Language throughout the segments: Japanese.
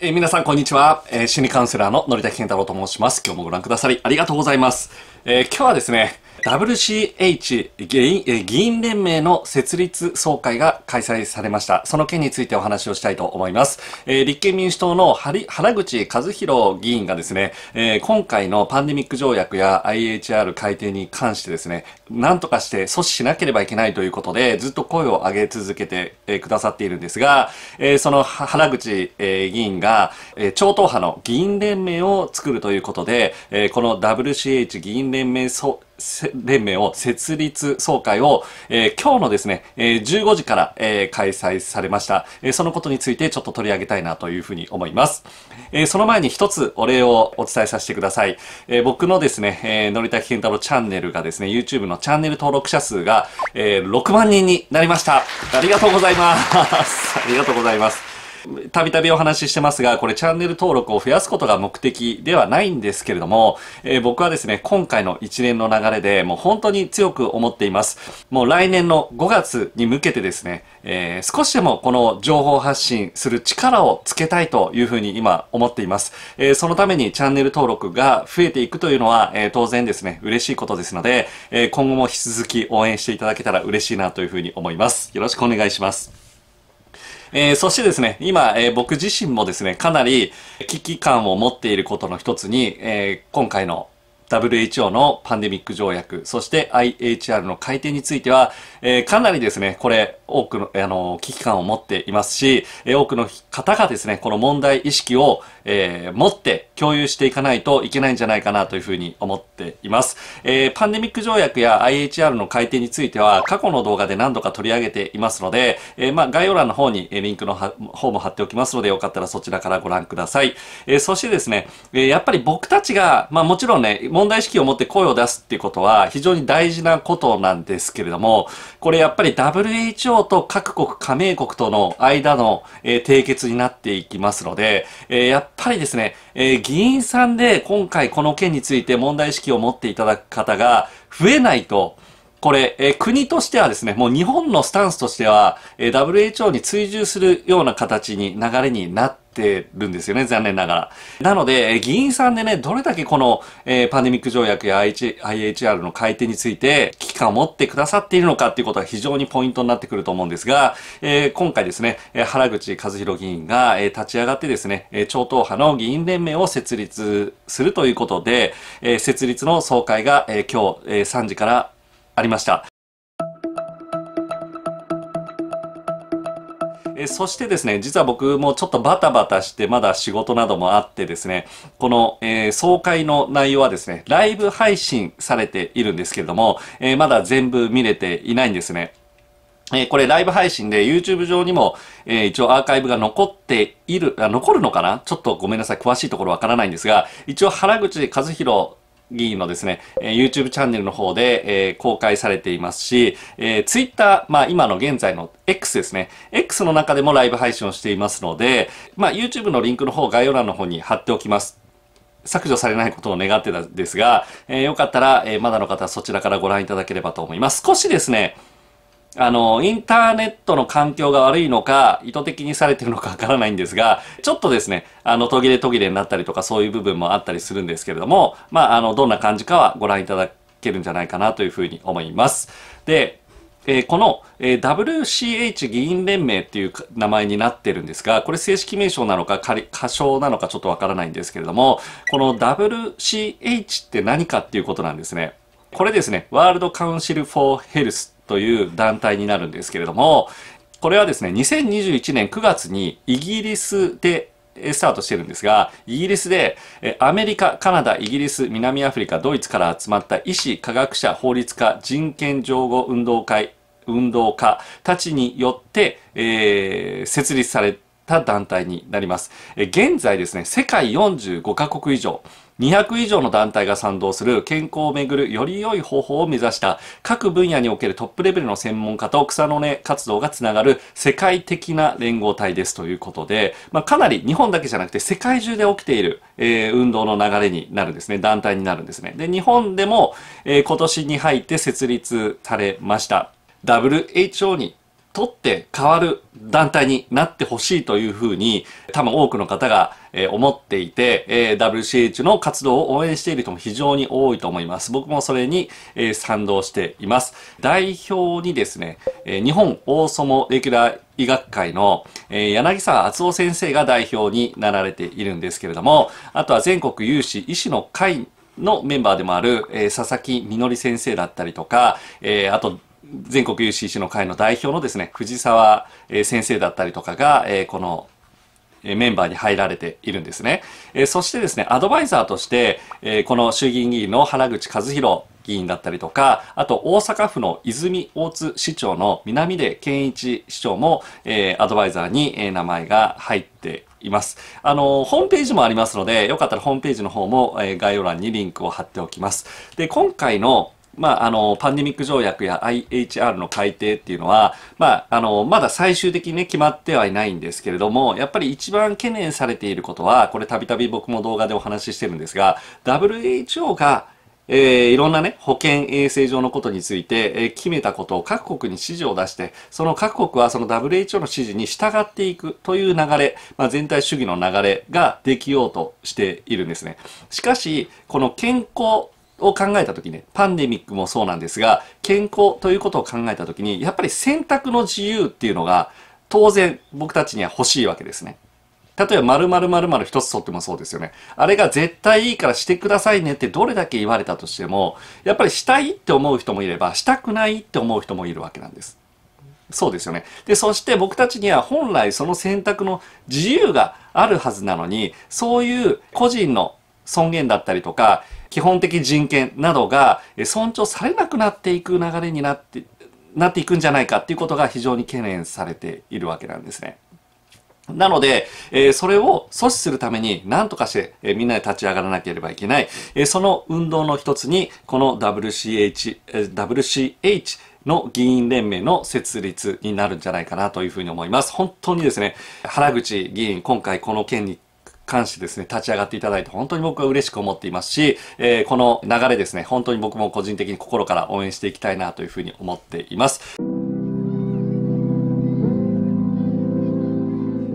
えー、皆さんこんにちは、えー、心理カウンセラーののりたき健太郎と申します今日もご覧くださりありがとうございます、えー、今日はですね WCH 議員議員連盟の設立総会が開催されました。その件についてお話をしたいと思います。えー、立憲民主党の原口和弘議員がですね、えー、今回のパンデミック条約や IHR 改定に関してですね、なんとかして阻止しなければいけないということで、ずっと声を上げ続けて、くださっているんですが、えその原口、え議員が、え超党派の議員連盟を作るということで、えこの WCH 議員連盟連盟を設立総会を、えー、今日のですね、えー、15時から、えー、開催されました、えー、そのことについてちょっと取り上げたいなというふうに思います。えー、その前に一つお礼をお伝えさせてください。えー、僕のですね、えー、乗りた健太郎チャンネルがですね、YouTube のチャンネル登録者数が、えー、6万人になりました。ありがとうございます。ありがとうございます。たびたびお話ししてますが、これチャンネル登録を増やすことが目的ではないんですけれども、えー、僕はですね、今回の一連の流れでもう本当に強く思っています。もう来年の5月に向けてですね、えー、少しでもこの情報発信する力をつけたいというふうに今思っています。えー、そのためにチャンネル登録が増えていくというのは、え当然ですね、嬉しいことですので、え今後も引き続き応援していただけたら嬉しいなというふうに思います。よろしくお願いします。えー、そしてですね、今、えー、僕自身もですね、かなり危機感を持っていることの一つに、えー、今回の WHO のパンデミック条約、そして IHR の改定については、えー、かなりですね、これ、多くの、あの、危機感を持っていますし、え多くの方がですね、この問題意識を、えー、持って共有していかないといけないんじゃないかなというふうに思っています。えー、パンデミック条約や IHR の改定については、過去の動画で何度か取り上げていますので、えー、まあ、概要欄の方に、えリンクの方も貼っておきますので、よかったらそちらからご覧ください。えそしてですね、えやっぱり僕たちが、まあ、もちろんね、問題意識を持って声を出すっていうことは非常に大事なことなんですけれども、これやっぱり WHO と各国加盟国との間の、えー、締結になっていきますので、えー、やっぱりですね、えー、議員さんで今回この件について問題意識を持っていただく方が増えないと、これ、え国としてはですね、もう日本のスタンスとしては、え WHO に追従するような形に流れになっててるんですよね、残念ながら。なので、議員さんでね、どれだけこの、えー、パンデミック条約や IHR の改定について危機感を持ってくださっているのかっていうことは非常にポイントになってくると思うんですが、えー、今回ですね、原口和弘議員が、えー、立ち上がってですね、超党派の議員連盟を設立するということで、え設立の総会が、え今日、え3時からありました。えそしてですね、実は僕もちょっとバタバタして、まだ仕事などもあってですね、この、えー、総会の内容はですね、ライブ配信されているんですけれども、えー、まだ全部見れていないんですね。えー、これライブ配信で YouTube 上にも、えー、一応アーカイブが残っている、あ残るのかなちょっとごめんなさい。詳しいところわからないんですが、一応原口和弘議員のですね、えー、YouTube チャンネルの方で、えー、公開されていますし、えー、Twitter、まあ今の現在の X ですね、X の中でもライブ配信をしていますので、まあ YouTube のリンクの方、概要欄の方に貼っておきます。削除されないことを願ってたんですが、えー、よかったら、えまだの方はそちらからご覧いただければと思います。少しですね、あの、インターネットの環境が悪いのか、意図的にされてるのかわからないんですが、ちょっとですね、あの、途切れ途切れになったりとか、そういう部分もあったりするんですけれども、まあ、あの、どんな感じかはご覧いただけるんじゃないかなというふうに思います。で、えー、この、えー、WCH 議員連盟っていう名前になってるんですが、これ正式名称なのか仮、仮称なのかちょっとわからないんですけれども、この WCH って何かっていうことなんですね。これですね、ワールドカウンシル・フォー・ヘルスという団体になるんですけれども、これはですね、2021年9月にイギリスでスタートしてるんですが、イギリスでアメリカ、カナダ、イギリス、南アフリカ、ドイツから集まった医師、科学者、法律家、人権情報運動会、運動家たちによって、えー、設立された団体になります。現在ですね、世界45カ国以上、200以上の団体が賛同する健康をめぐるより良い方法を目指した各分野におけるトップレベルの専門家と草の根活動がつながる世界的な連合体ですということで、まあ、かなり日本だけじゃなくて世界中で起きている、えー、運動の流れになるんですね。団体になるんですね。で、日本でも、えー、今年に入って設立されました。WHO に取って変わる団体になってほしいというふうに多分多くの方が、え思っていて、え WCH の活動を応援している人も非常に多いと思います。僕もそれに、え賛同しています。代表にですね、え日本大相撲レギュラー医学会の、え柳沢敦夫先生が代表になられているんですけれども、あとは全国有志医師の会のメンバーでもある、えー、佐々木みのり先生だったりとか、えー、あと全国 UCC の会の代表のですね藤沢先生だったりとかが、えこのメンバーに入られているんですね。えそしてですね、アドバイザーとして、えこの衆議院議員の原口和弘議員だったりとか、あと大阪府の泉大津市長の南出健一市長も、えアドバイザーに、え名前が入っています。あの、ホームページもありますので、よかったらホームページの方も、え概要欄にリンクを貼っておきます。で、今回のまあ、あの、パンデミック条約や IHR の改定っていうのは、まあ、あの、まだ最終的にね、決まってはいないんですけれども、やっぱり一番懸念されていることは、これたびたび僕も動画でお話ししてるんですが、WHO が、えー、いろんなね、保健衛生上のことについて、えー、決めたことを各国に指示を出して、その各国はその WHO の指示に従っていくという流れ、まあ、全体主義の流れができようとしているんですね。しかし、この健康を考えた時ね、パンデミックもそうなんですが、健康ということを考えた時に、やっぱり選択の自由っていうのが、当然僕たちには欲しいわけですね。例えば、〇〇〇〇一つ取ってもそうですよね。あれが絶対いいからしてくださいねってどれだけ言われたとしても、やっぱりしたいって思う人もいれば、したくないって思う人もいるわけなんです。そうですよね。で、そして僕たちには本来その選択の自由があるはずなのに、そういう個人の尊厳だったりとか、基本的人権などが尊重されなくなっていく流れになってなっていくんじゃないかっていうことが非常に懸念されているわけなんですね。なので、えそれを阻止するために何とかして、えみんなで立ち上がらなければいけない、えその運動の一つにこの WCH、え WCH の議員連盟の設立になるんじゃないかなというふうに思います。本当にですね、原口議員、今回この件に関してですね、立ち上がっていただいて本当に僕は嬉しく思っていますし、えー、この流れですね、本当に僕も個人的に心から応援していきたいなというふうに思っています。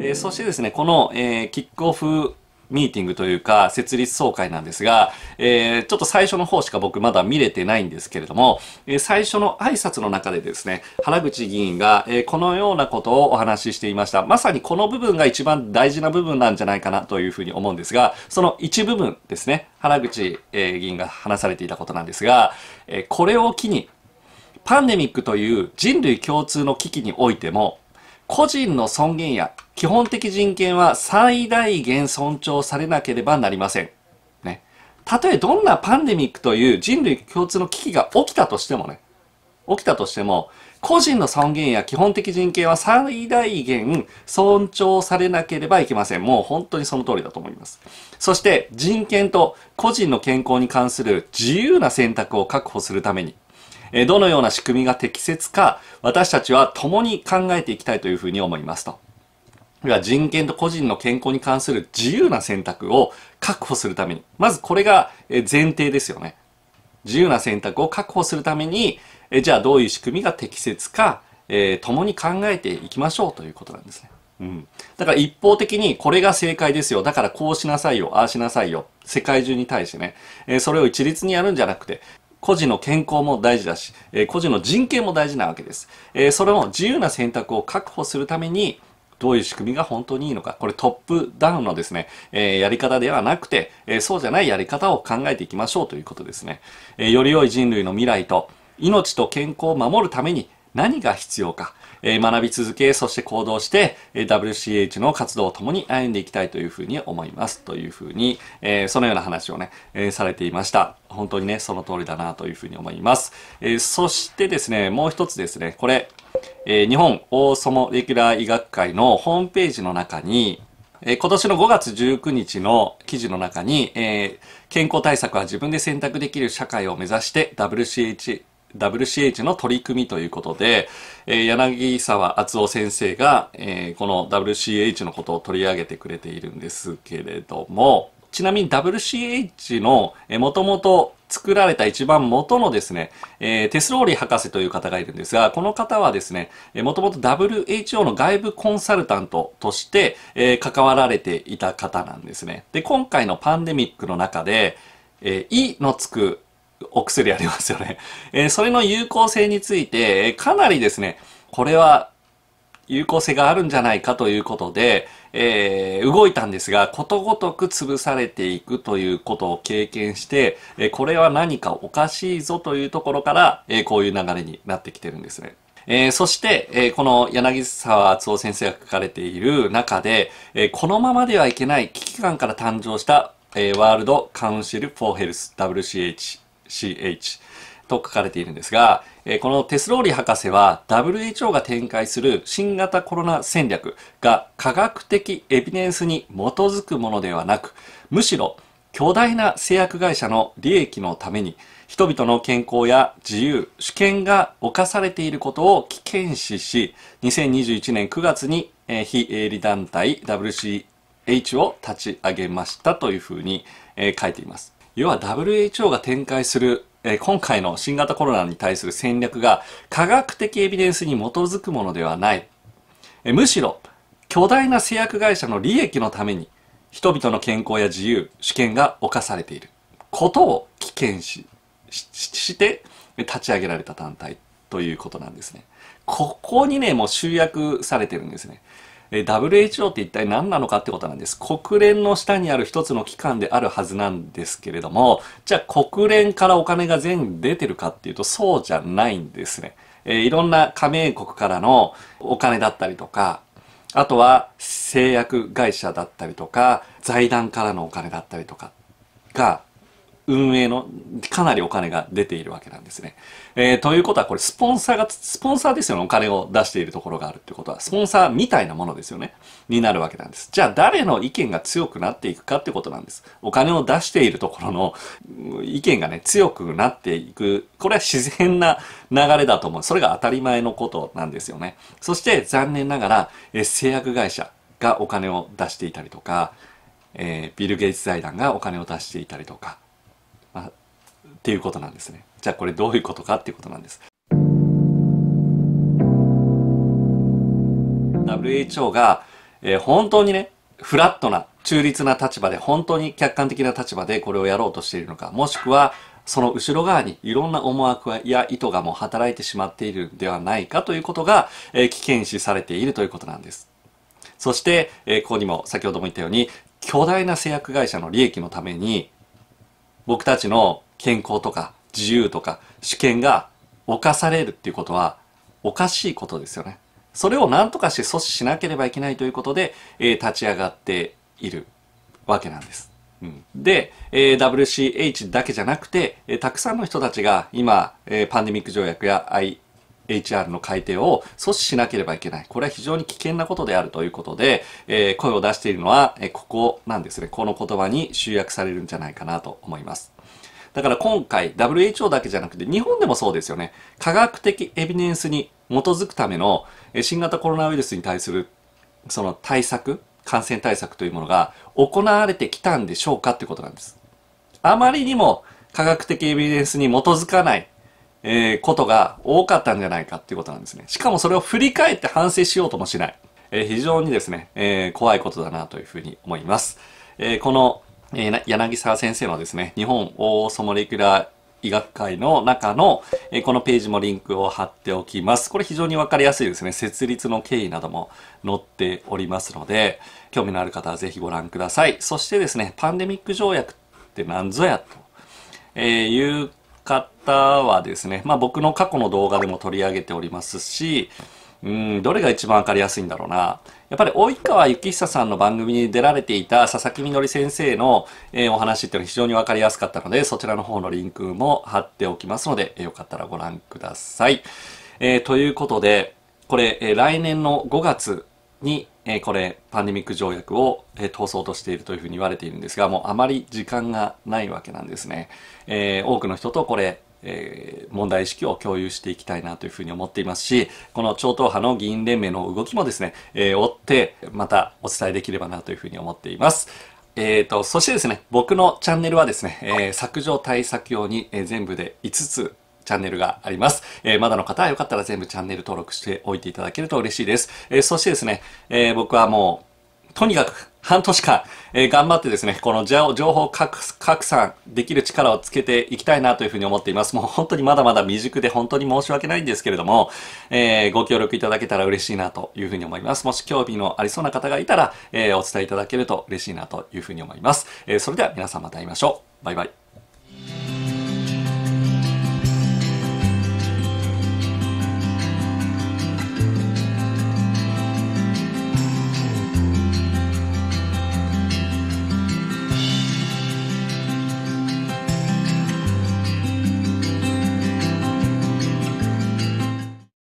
えー、そしてですね、この、えー、キックオフミーティングというか、設立総会なんですが、えー、ちょっと最初の方しか僕まだ見れてないんですけれども、えー、最初の挨拶の中でですね、原口議員が、えー、このようなことをお話ししていました。まさにこの部分が一番大事な部分なんじゃないかなというふうに思うんですが、その一部分ですね、原口、え議員が話されていたことなんですが、えこれを機に、パンデミックという人類共通の危機においても、個人の尊厳や基本的人権は最大限尊重されなければなりません。ね。たとえどんなパンデミックという人類共通の危機が起きたとしてもね、起きたとしても、個人の尊厳や基本的人権は最大限尊重されなければいけません。もう本当にその通りだと思います。そして人権と個人の健康に関する自由な選択を確保するために、どのような仕組みが適切か、私たちは共に考えていきたいというふうに思いますと。要は人権と個人の健康に関する自由な選択を確保するために、まずこれが前提ですよね。自由な選択を確保するために、えじゃあどういう仕組みが適切か、えー、共に考えていきましょうということなんですね。うん、だから一方的にこれが正解ですよだからこうしなさいよああしなさいよ世界中に対してね、えー、それを一律にやるんじゃなくて個人の健康も大事だし、えー、個人の人権も大事なわけです、えー、それも自由な選択を確保するためにどういう仕組みが本当にいいのか、これトップダウンのですね、えー、やり方ではなくて、えー、そうじゃないやり方を考えていきましょうということですね。えー、より良い人類の未来と、命と健康を守るために何が必要か、えー、学び続け、そして行動して、えー、WCH の活動を共に歩んでいきたいというふうに思います。というふうに、えー、そのような話をね、えー、されていました。本当にね、その通りだなというふうに思います。えー、そしてですね、もう一つですね、これ、えー、日本大友レギュラー医学会のホームページの中に、えー、今年の5月19日の記事の中に、えー、健康対策は自分で選択できる社会を目指して WCH WCH の取り組みということで、えー、柳沢篤夫先生が、えー、この WCH のことを取り上げてくれているんですけれども、ちなみに WCH の、えー、もともと作られた一番元のですね、えー、テスローリー博士という方がいるんですが、この方はですね、もともと WHO の外部コンサルタントとして、えー、関わられていた方なんですね。で、今回のパンデミックの中で、えー、いのつくお薬ありますよね。えー、それの有効性について、えかなりですね、これは有効性があるんじゃないかということで、えー、動いたんですが、ことごとく潰されていくということを経験して、えー、これは何かおかしいぞというところから、えー、こういう流れになってきてるんですね。えー、そして、えー、この柳沢敦夫先生が書かれている中で、えー、このままではいけない危機感から誕生した、えワールドカウンシル・フォーヘルス WCHCH と書かれているんですが、このテスローリ博士は WHO が展開する新型コロナ戦略が科学的エビデンスに基づくものではなくむしろ巨大な製薬会社の利益のために人々の健康や自由、主権が侵されていることを危険視し2021年9月に非営利団体 WCH を立ち上げましたというふうに書いています。要は WHO が展開するえ今回の新型コロナに対する戦略が科学的エビデンスに基づくものではない、えむしろ巨大な製薬会社の利益のために人々の健康や自由主権が侵されていることを危険視して立ち上げられた団体ということなんですねここにねもう集約されてるんですねえ WHO って一体何なのかってことなんです。国連の下にある一つの機関であるはずなんですけれども、じゃあ国連からお金が全部出てるかっていうとそうじゃないんですね。えー、いろんな加盟国からのお金だったりとか、あとは製薬会社だったりとか、財団からのお金だったりとかが運営のかなりお金が出ているわけなんですね。えー、ということはこれスポンサーが、スポンサーですよね。お金を出しているところがあるってことは、スポンサーみたいなものですよね。になるわけなんです。じゃあ誰の意見が強くなっていくかってことなんです。お金を出しているところの意見がね、強くなっていく。これは自然な流れだと思う。それが当たり前のことなんですよね。そして残念ながら、えー、製薬会社がお金を出していたりとか、えー、ビル・ゲイツ財団がお金を出していたりとか、まあ、っていうことなんですねじゃあこれどういうことかっていうことなんです WHO が、えー、本当にねフラットな中立な立場で本当に客観的な立場でこれをやろうとしているのかもしくはその後ろ側にいろんな思惑や意図がもう働いてしまっているんではないかということが、えー、危険視されているということなんです。そして、えー、ここにも先ほども言ったように巨大な製薬会社の利益のために僕たちの健康とか自由とか主権が侵されるっていうことはおかしいことですよね。それを何とかして阻止しなければいけないということで、えー、立ち上がっているわけなんです。うん、で、えー、WCH だけじゃなくて、えー、たくさんの人たちが今、えー、パンデミック条約や HR の改定を阻止しなければいけない。これは非常に危険なことであるということで、えー、声を出しているのは、えここなんですね。この言葉に集約されるんじゃないかなと思います。だから今回 WHO だけじゃなくて日本でもそうですよね。科学的エビデンスに基づくための新型コロナウイルスに対するその対策、感染対策というものが行われてきたんでしょうかってことなんです。あまりにも科学的エビデンスに基づかないえー、ことが多かったんじゃないかっていうことなんですね。しかもそれを振り返って反省しようともしない。えー、非常にですね、えー、怖いことだなというふうに思います。えこの、え柳沢先生のですね、日本オーソモレキュラー医学会の中の、えこのページもリンクを貼っておきます。これ非常にわかりやすいですね。設立の経緯なども載っておりますので、興味のある方はぜひご覧ください。そしてですね、パンデミック条約って何ぞやと、えいう方はですね、まあ僕の過去の動画でも取り上げておりますし、うん、どれが一番わかりやすいんだろうな。やっぱり及川幸久さんの番組に出られていた佐々木みのり先生の、えー、お話っていうのは非常にわかりやすかったので、そちらの方のリンクも貼っておきますので、よかったらご覧ください。えー、ということで、これ、え来年の5月にえこれパンデミック条約を、え通そうとしているというふうに言われているんですがもうあまり時間がないわけなんですね、え多くの人とこれえー、問題意識を共有していきたいなというふうに思っていますし、この超党派の議員連盟の動きもですね、えー、追ってまたお伝えできればなというふうに思っています。えーと、そしてですね、僕のチャンネルはですね、えー、削除対策用に、え全部で5つチャンネルがあります。えー、まだの方はよかったら全部チャンネル登録しておいていただけると嬉しいです。えー、そしてですね、えー、僕はもう、とにかく半年間、え頑張ってですね、この情報拡散できる力をつけていきたいなというふうに思っています。もう本当にまだまだ未熟で本当に申し訳ないんですけれども、えー、ご協力いただけたら嬉しいなというふうに思います。もし興味のありそうな方がいたら、えー、お伝えいただけると嬉しいなというふうに思います。えー、それでは皆さんまた会いましょう。バイバイ。